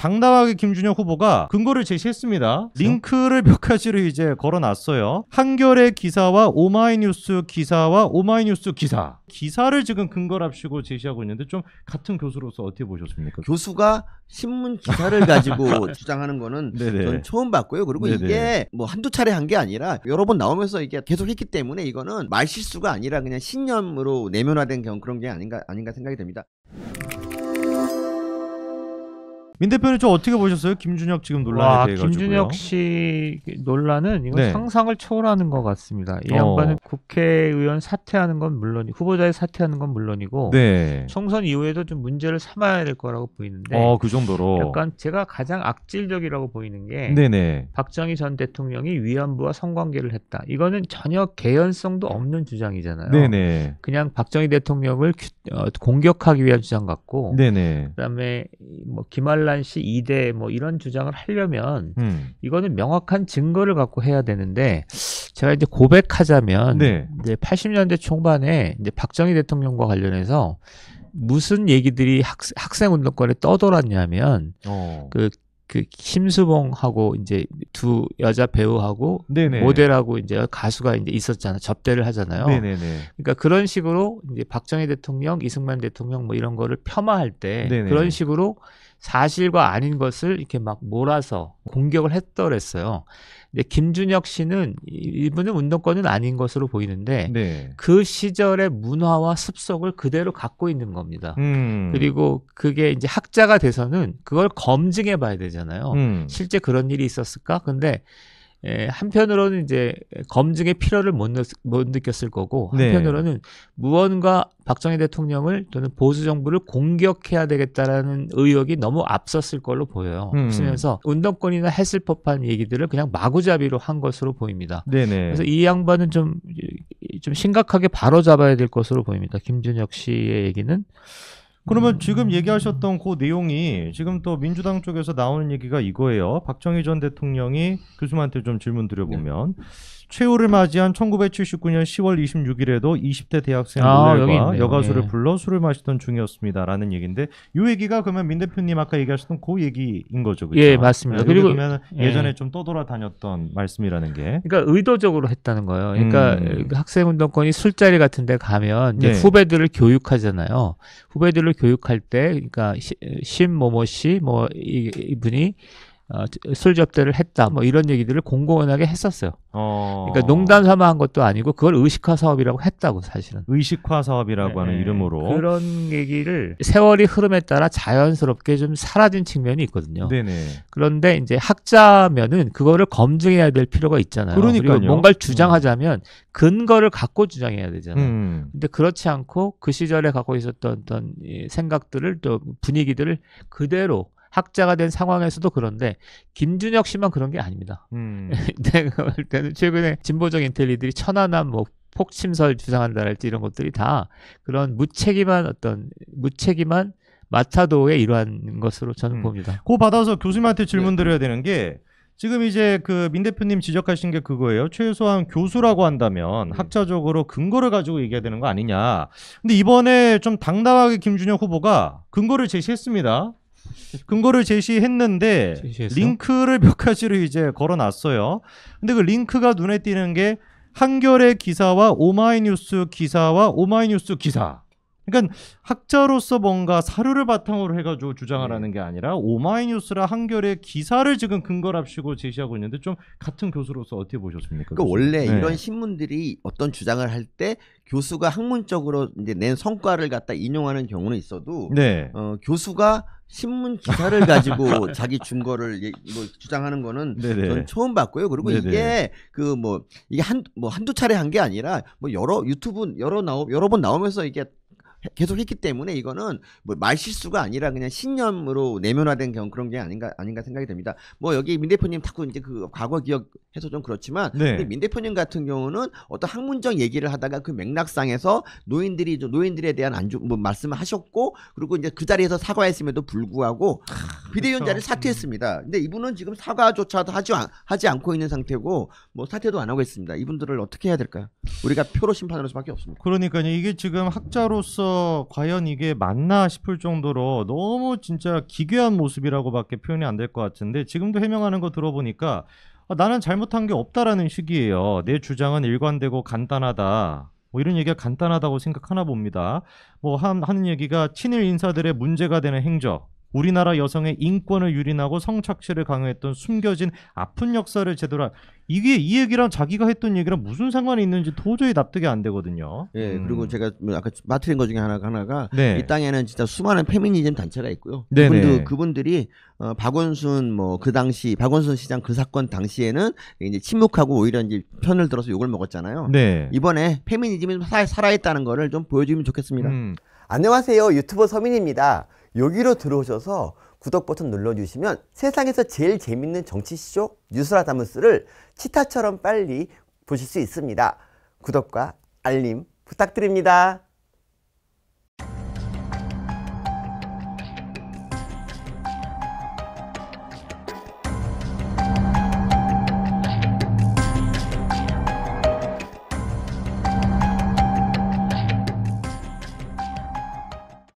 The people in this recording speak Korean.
당당하게 김준혁 후보가 근거를 제시했습니다. 링크를 몇 가지를 이제 걸어놨어요. 한겨레 기사와 오마이뉴스 기사와 오마이뉴스 기사 기사를 지금 근거랍시고 제시하고 있는데 좀 같은 교수로서 어떻게 보셨습니까? 교수가 신문 기사를 가지고 주장하는 거는 네네. 전 처음 봤고요. 그리고 네네. 이게 뭐 한두 차례 한 게 아니라 여러 번 나오면서 이게 계속 했기 때문에 이거는 말실수가 아니라 그냥 신념으로 내면화된 그런 게 아닌가 아닌가 생각이 됩니다. 민 대표는 좀 어떻게 보셨어요? 김준혁 지금 논란에 대해 가요 김준혁 씨 논란은 이건 네. 상상을 초월하는 것 같습니다. 이 어. 양반은 국회의원 사퇴하는 건 물론 이고 후보자의 사퇴하는 건 물론이고 네. 총선 이후에도 좀 문제를 삼아야 될 거라고 보이는데. 어, 그 정도로. 약간 제가 가장 악질적이라고 보이는 게 네네. 박정희 전 대통령이 위안부와 성관계를 했다. 이거는 전혀 개연성도 없는 주장이잖아요. 네네. 그냥 박정희 대통령을 어, 공격하기 위한 주장 같고 네네. 그다음에 뭐 김할라 반란시 2대뭐 이런 주장을 하려면 음. 이거는 명확한 증거를 갖고 해야 되는데 제가 이제 고백하자면 네. 이제 80년대 초반에 이제 박정희 대통령과 관련해서 무슨 얘기들이 학, 생 운동권에 떠돌았냐면 어. 그그 그 심수봉하고 이제 두 여자 배우하고 네네. 모델하고 이제 가수가 이제 있었잖아 접대를 하잖아요. 네네네. 그러니까 그런 식으로 이제 박정희 대통령, 이승만 대통령 뭐 이런 거를 폄하할 때 네네. 그런 식으로 사실과 아닌 것을 이렇게 막 몰아서 공격을 했더랬어요. 근데 김준혁 씨는 이분은 운동권은 아닌 것으로 보이는데 네. 그 시절의 문화와 습속을 그대로 갖고 있는 겁니다. 음. 그리고 그게 이제 학자가 돼서는 그걸 검증해 봐야 되잖아요. 음. 실제 그런 일이 있었을까? 근데 예, 한편으로는 이제 검증의 필요를 못, 느, 못 느꼈을 거고 한편으로는 네. 무언가 박정희 대통령을 또는 보수 정부를 공격해야 되겠다라는 의혹이 너무 앞섰을 걸로 보여요. 음. 그러면서 운동권이나 했을 법한 얘기들을 그냥 마구잡이로 한 것으로 보입니다. 네네. 그래서 이 양반은 좀 좀 심각하게 바로 잡아야 될 것으로 보입니다. 김준혁 씨의 얘기는 그러면 음. 지금 얘기하셨던 그 내용이 지금 또 민주당 쪽에서 나오는 얘기가 이거예요. 박정희 전 대통령이 교수님한테 좀 질문 드려보면 네. 최후를 맞이한 1979년 10월 26일에도 20대 대학생 아, 노래 여가수를 네. 불러 술을 마시던 중이었습니다라는 얘기인데 이 얘기가 그러면 민 대표님 아까 얘기하셨던 그 얘기인 거죠, 그렇죠? 예, 맞습니다. 네, 그리고 보면 예. 전에좀 떠돌아다녔던 말씀이라는 게 그러니까 의도적으로 했다는 거예요. 그러니까 음. 학생 운동권이 술자리 같은 데 가면 네. 후배들을 교육하잖아요. 후배들을 교육할 때, 그러니까 어, 신 모모 씨, 뭐 이분이 어, 술 접대를 했다 뭐 이런 얘기들을 공공연하게 했었어요. 어... 그러니까 농담 삼아 한 것도 아니고 그걸 의식화 사업이라고 했다고 사실은. 의식화 사업이라고 네. 하는 네. 이름으로 그런 얘기를 세월이 흐름에 따라 자연스럽게 좀 사라진 측면이 있거든요. 네네. 그런데 이제 학자면은 그거를 검증해야 될 필요가 있잖아요. 그러니까요. 뭔가를 음. 주장하자면 근거를 갖고 주장해야 되잖아요. 음. 근데 그렇지 않고 그 시절에 갖고 있었던 어떤 생각들을 또 분위기들을 그대로 학자가 된 상황에서도 그런데 김준혁 씨만 그런 게 아닙니다. 음. 내가 볼 때는 최근에 진보적 인텔리들이 천안함 뭐 폭침설 주장한다랄지 이런 것들이 다 그런 무책임한 어떤 무책임한 마타도의 일러한 것으로 저는 음. 봅니다. 그 받아서 교수님한테 질문 드려야 네. 되는 게 지금 이제 그 민 대표님 지적하신 게 그거예요. 최소한 교수라고 한다면 네. 학자적으로 근거를 가지고 얘기해야 되는 거 아니냐. 근데 이번에 좀 당당하게 김준혁 후보가 근거를 제시했습니다. 근거를 제시했는데 제시했어요? 링크를 몇 가지로 이제 걸어놨어요. 근데 그 링크가 눈에 띄는 게 한겨레 기사와 오마이뉴스 기사와 오마이뉴스 기사 그러니까 학자로서 뭔가 사료를 바탕으로 해가지고 주장을 네. 하는 게 아니라 오마이뉴스라 한결레 기사를 지금 근거랍시고 제시하고 있는데 좀 같은 교수로서 어떻게 보셨습니까? 그러니까 원래 네. 이런 신문들이 어떤 주장을 할 때 교수가 학문적으로 이제 낸 성과를 갖다 인용하는 경우는 있어도 네. 어, 교수가 신문 기사를 가지고 자기 증거를 예, 뭐 주장하는 거는 네네. 전 네. 처음 봤고요. 그리고 네네. 네. 이게 그 뭐 이게 한 뭐 한두 차례 한 게 아니라 뭐 여러 유튜브 여러 나오 여러 번 나오면서 이게 계속 했기 때문에 이거는 뭐 말실수가 아니라 그냥 신념으로 내면화된 그런 그런 게 아닌가 아닌가 생각이 됩니다. 뭐 여기 민 대표님 자꾸 이제 그 과거 기억 해서 좀 그렇지만 네. 민 대표님 같은 경우는 어떤 학문적 얘기를 하다가 그 맥락상에서 노인들이 노인들에 대한 안주 뭐 말씀을 하셨고 그리고 이제 그 자리에서 사과했음에도 불구하고 아, 비대위원자를 그렇죠. 사퇴했습니다. 근데 이분은 지금 사과조차도 하지 하지 않고 있는 상태고 뭐 사퇴도 안 하고 있습니다. 이분들을 어떻게 해야 될까요? 우리가 표로 심판할 수밖에 없습니다. 그러니까요. 이게 지금 학자로서 과연 이게 맞나 싶을 정도로 너무 진짜 기괴한 모습이라고밖에 표현이 안 될 것 같은데 지금도 해명하는 거 들어보니까 아, 나는 잘못한 게 없다라는 식이에요. 내 주장은 일관되고 간단하다. 뭐 이런 얘기가 간단하다고 생각하나 봅니다. 뭐 한, 하는 얘기가 친일 인사들의 문제가 되는 행적, 우리나라 여성의 인권을 유린하고 성착취를 강요했던 숨겨진 아픈 역사를 제대로 알... 이게 이 얘기랑 자기가 했던 얘기랑 무슨 상관이 있는지 도저히 납득이 안 되거든요. 예, 음. 그리고 제가 뭐 아까 마트린 것 중에 하나가 하나가 네. 이 땅에는 진짜 수많은 페미니즘 단체가 있고요. 네네. 그분들 그분들이 어, 박원순 뭐 그 당시 박원순 시장 그 사건 당시에는 이제 침묵하고 오히려 이제 편을 들어서 욕을 먹었잖아요. 네. 이번에 페미니즘이 살아, 있다는 거를 좀 보여주면 좋겠습니다. 음. 안녕하세요. 유튜버 서민입니다. 여기로 들어오셔서 구독 버튼 눌러주시면 세상에서 제일 재밌는 정치 시조 뉴스라다무스를 치타처럼 빨리 보실 수 있습니다. 구독과 알림 부탁드립니다.